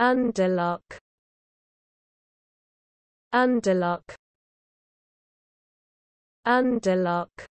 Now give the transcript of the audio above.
Underlock Underlock Underlock